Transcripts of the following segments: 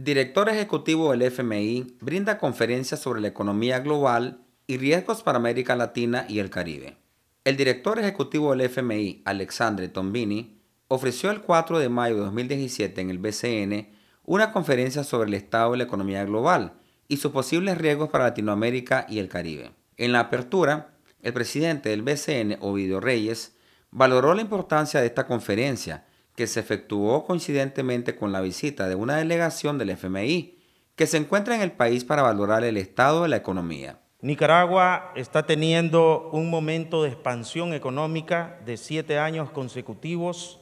Director ejecutivo del FMI brinda conferencias sobre la economía global y riesgos para América Latina y el Caribe. El director ejecutivo del FMI, Alexandre Tombini, ofreció el 4 de mayo de 2017 en el BCN una conferencia sobre el estado de la economía global y sus posibles riesgos para Latinoamérica y el Caribe. En la apertura, el presidente del BCN, Ovidio Reyes, valoró la importancia de esta conferencia que se efectuó coincidentemente con la visita de una delegación del FMI que se encuentra en el país para valorar el estado de la economía. Nicaragua está teniendo un momento de expansión económica de siete años consecutivos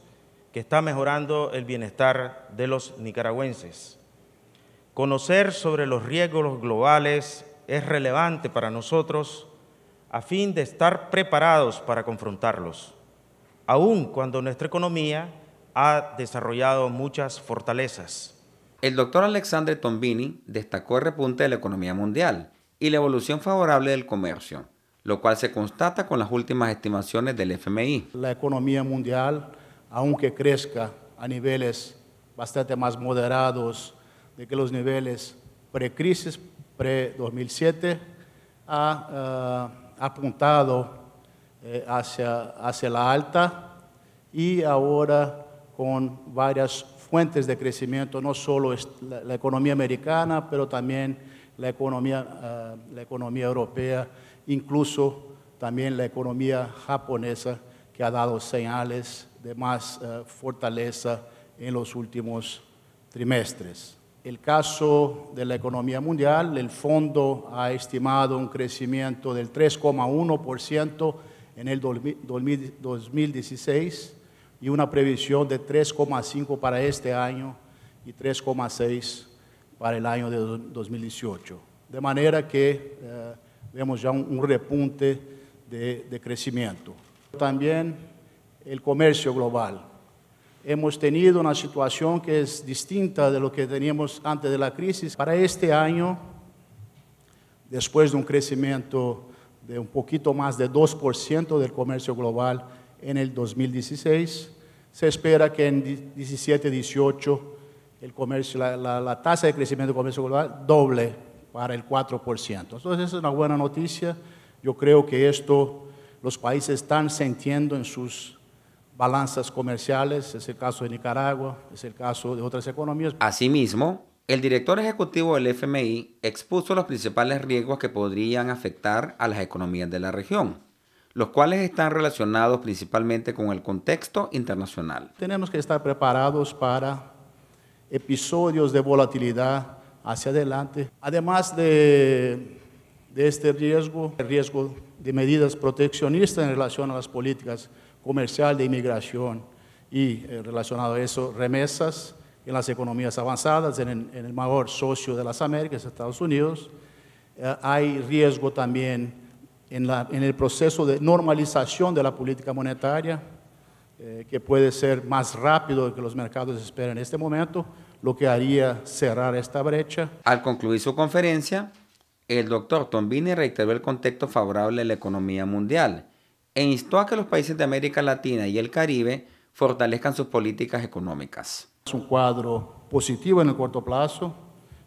que está mejorando el bienestar de los nicaragüenses. Conocer sobre los riesgos globales es relevante para nosotros a fin de estar preparados para confrontarlos, aun cuando nuestra economía ha desarrollado muchas fortalezas. El doctor Alexander Tombini destacó el repunte de la economía mundial y la evolución favorable del comercio, lo cual se constata con las últimas estimaciones del FMI. La economía mundial, aunque crezca a niveles bastante más moderados de que los niveles pre-crisis, pre-2007, eh, ha apuntado eh, hacia, hacia la alta y ahora con varias fuentes de crecimiento, no solo la, economía americana, pero también ah, la economía, europea, incluso también la economía japonesa, que ha dado señales de más ah, fortaleza en los últimos trimestres. El caso de la economía mundial, el fondo ha estimado un crecimiento del 3,1% en el 2016 y una previsión de 3,5 para este año y 3,6 para el año de 2018. De manera que eh, vemos ya un, repunte de crecimiento. También el comercio global. Hemos tenido una situación que es distinta de lo que teníamos antes de la crisis. Para este año, después de un crecimiento de un poquito más de 2% del comercio global en el 2016, se espera que en 2017 18 el comercio, la, tasa de crecimiento del comercio global doble para el 4%. Entonces es una buena noticia. Yo creo que esto los países están sintiendo en sus balanzas comerciales, es el caso de Nicaragua, es el caso de otras economías. Asimismo, el director ejecutivo del FMI expuso los principales riesgos que podrían afectar a las economías de la región los cuales están relacionados principalmente con el contexto internacional. Tenemos que estar preparados para episodios de volatilidad hacia adelante. Además de, este riesgo, el riesgo de medidas proteccionistas en relación a las políticas comerciales de inmigración y eh, relacionado a eso, remesas en las economías avanzadas, en, el mayor socio de las Américas, Estados Unidos. Eh, hay riesgo también en, el proceso de normalización de la política monetaria, eh, que puede ser más rápido de que los mercados esperan en este momento, lo que haría cerrar esta brecha. Al concluir su conferencia, el doctor Tombini reiteró el contexto favorable de la economía mundial e instó a que los países de América Latina y el Caribe fortalezcan sus políticas económicas. Es un cuadro positivo en el corto plazo,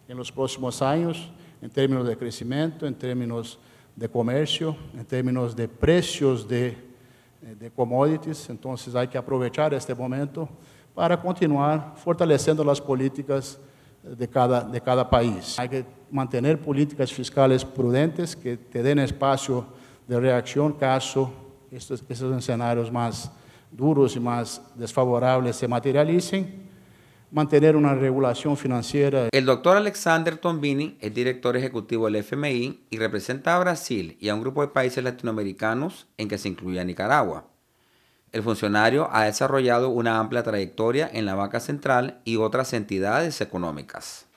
en los próximos años, en términos de crecimiento, en términos de comercio, em termos de preços de, eh, de commodities. então, há que aproveitar este momento para continuar fortalecendo as políticas de cada, de cada país. Há que manter políticas fiscais prudentes que te den espaço de reação caso estes estos cenários mais duros e mais desfavoráveis se materializem. mantener una regulación financiera. El doctor Alexander Tombini es director ejecutivo del FMI y representa a Brasil y a un grupo de países latinoamericanos en que se incluye Nicaragua. El funcionario ha desarrollado una amplia trayectoria en la banca central y otras entidades económicas.